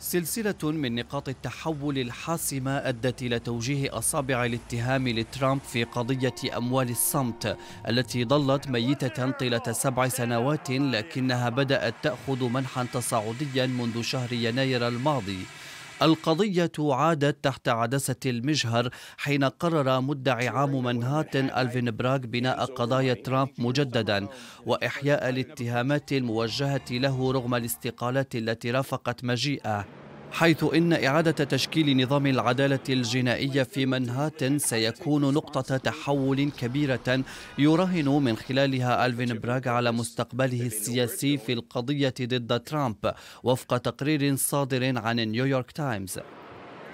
سلسلة من نقاط التحول الحاسمة أدت إلى توجيه أصابع الاتهام لترامب في قضية أموال الصمت التي ظلت ميتة طيلة سبع سنوات لكنها بدأت تأخذ منحا تصاعديا منذ شهر يناير الماضي القضية عادت تحت عدسة المجهر حين قرر مدعي عام منهاتن ألفين براغ بناء قضايا ترامب مجددا وإحياء الاتهامات الموجهة له رغم الاستقالات التي رافقت مجيئه حيث إن إعادة تشكيل نظام العدالة الجنائية في منهاتن سيكون نقطة تحول كبيرة يراهن من خلالها ألفين براغ على مستقبله السياسي في القضية ضد ترامب وفق تقرير صادر عن نيويورك تايمز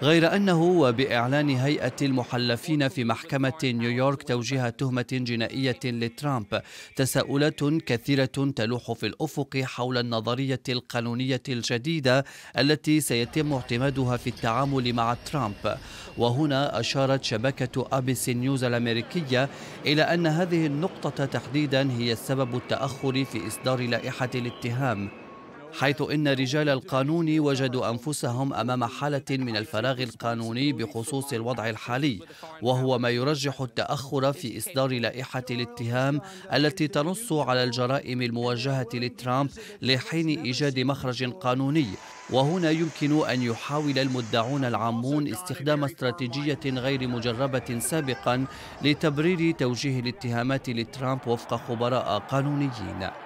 غير أنه وبإعلان هيئة المحلفين في محكمة نيويورك توجيه تهمة جنائية لترامب تساؤلات كثيرة تلوح في الأفق حول النظرية القانونية الجديدة التي سيتم اعتمادها في التعامل مع ترامب وهنا أشارت شبكة أبيسي نيوز الأمريكية إلى أن هذه النقطة تحديدا هي سبب التأخر في إصدار لائحة الاتهام حيث إن رجال القانون وجدوا أنفسهم أمام حالة من الفراغ القانوني بخصوص الوضع الحالي وهو ما يرجح التأخر في إصدار لائحة الاتهام التي تنص على الجرائم الموجهة لترامب لحين إيجاد مخرج قانوني وهنا يمكن أن يحاول المدعون العامون استخدام استراتيجية غير مجربة سابقا لتبرير توجيه الاتهامات لترامب وفق خبراء قانونيين